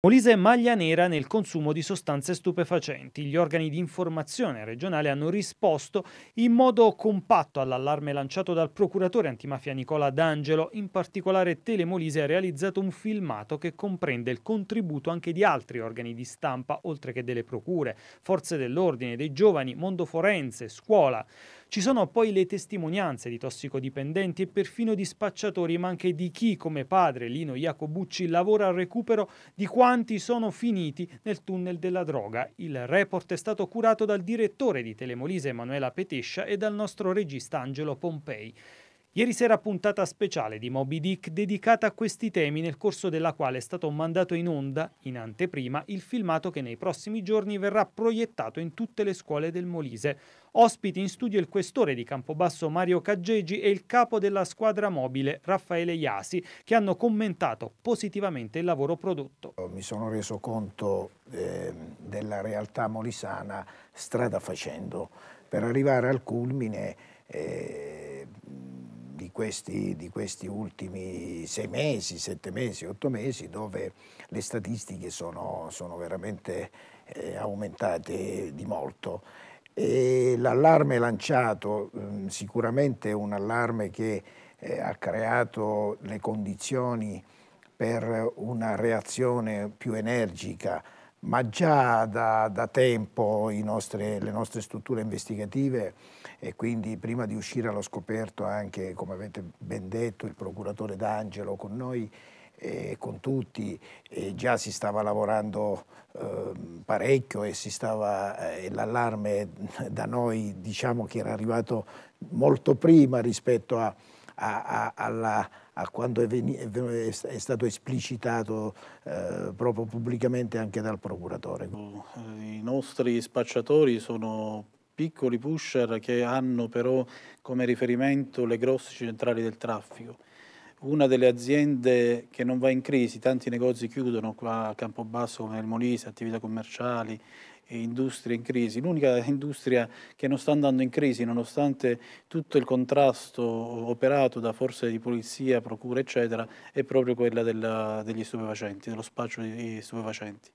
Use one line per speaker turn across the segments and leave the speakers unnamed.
Molise maglia nera nel consumo di sostanze stupefacenti. Gli organi di informazione regionale hanno risposto in modo compatto all'allarme lanciato dal procuratore antimafia Nicola D'Angelo. In particolare Tele Molise ha realizzato un filmato che comprende il contributo anche di altri organi di stampa, oltre che delle procure, forze dell'ordine, dei giovani, mondo forense, scuola. Ci sono poi le testimonianze di tossicodipendenti e perfino di spacciatori, ma anche di chi, come padre Lino Iacobucci, lavora al recupero di quanti sono finiti nel tunnel della droga. Il report è stato curato dal direttore di Telemolise Emanuela Petescia e dal nostro regista Angelo Pompei. Ieri sera puntata speciale di Moby Dick dedicata a questi temi nel corso della quale è stato mandato in onda, in anteprima, il filmato che nei prossimi giorni verrà proiettato in tutte le scuole del Molise. Ospiti in studio il questore di Campobasso Mario Caggegi e il capo della squadra mobile Raffaele Iasi che hanno commentato positivamente il lavoro prodotto.
Mi sono reso conto eh, della realtà molisana strada facendo per arrivare al culmine eh, di questi, di questi ultimi sei mesi, sette mesi, otto mesi, dove le statistiche sono, sono veramente eh, aumentate di molto. E l'allarme lanciato mh, mm, sicuramente è un allarme che eh, ha creato le condizioni per una reazione più energica ma già da, da tempo nostri, le nostre strutture investigative e quindi prima di uscire allo scoperto anche, come avete ben detto, il procuratore D'Angelo con noi e con tutti e già si stava lavorando eh, parecchio e, eh, e l'allarme da noi diciamo che era arrivato molto prima rispetto a a, a, alla, a quanto è, veni, è, è, stato esplicitato eh, proprio pubblicamente anche dal procuratore.
I nostri spacciatori sono piccoli pusher che hanno però come riferimento le grosse centrali del traffico una delle aziende che non va in crisi, tanti negozi chiudono qua a Campobasso come nel Molise, attività commerciali, industrie in crisi. L'unica industria che non sta andando in crisi, nonostante tutto il contrasto operato da forze di polizia, procura, eccetera, è proprio quella della, degli stupefacenti, dello spaccio di stupefacenti.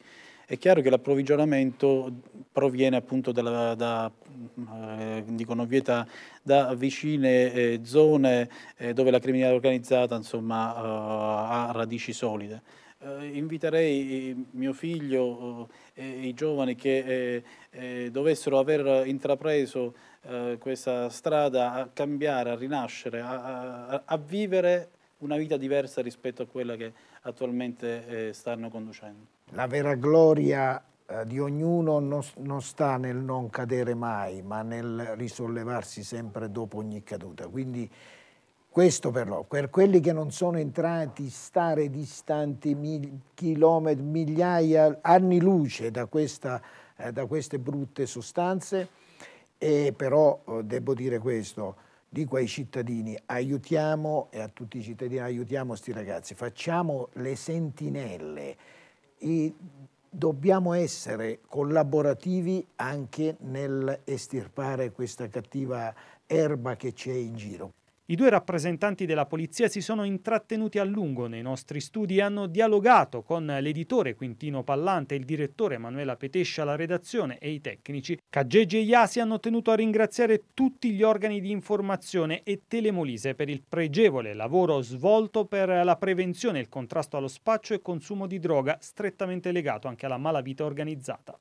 È chiaro che l'approvvigionamento proviene appunto dalla, da, eh, dico Novieta, da vicine eh, zone eh, dove la criminalità organizzata insomma, eh, ha radici solide. Eh, inviterei eh, mio figlio e i giovani che dovessero aver intrapreso questa strada a cambiare, a rinascere, a, a, a, vivere una vita diversa rispetto a quella che attualmente stanno conducendo.
La vera gloria eh, di ognuno non, non, sta nel non cadere mai, ma nel risollevarsi sempre dopo ogni caduta. Quindi questo però, per quelli che non sono entrati, stare distanti mil, chilometri, migliaia, anni luce da, questa, eh, da queste brutte sostanze, e però eh, devo dire questo, dico ai cittadini, aiutiamo e a tutti i cittadini, aiutiamo questi ragazzi, facciamo le sentinelle. I, dobbiamo essere collaborativi anche nel estirpare questa cattiva erba che c'è in giro. I due rappresentanti della
polizia si sono intrattenuti a lungo nei nostri studi e hanno dialogato con l'editore Quintino Pallante, il direttore Emanuela Petescia, la redazione e i tecnici. Caggeggi e Iasi hanno tenuto a ringraziare tutti gli organi di informazione e Telemolise per il pregevole lavoro svolto per la prevenzione e il contrasto allo spaccio e consumo di droga strettamente legato anche alla malavita organizzata.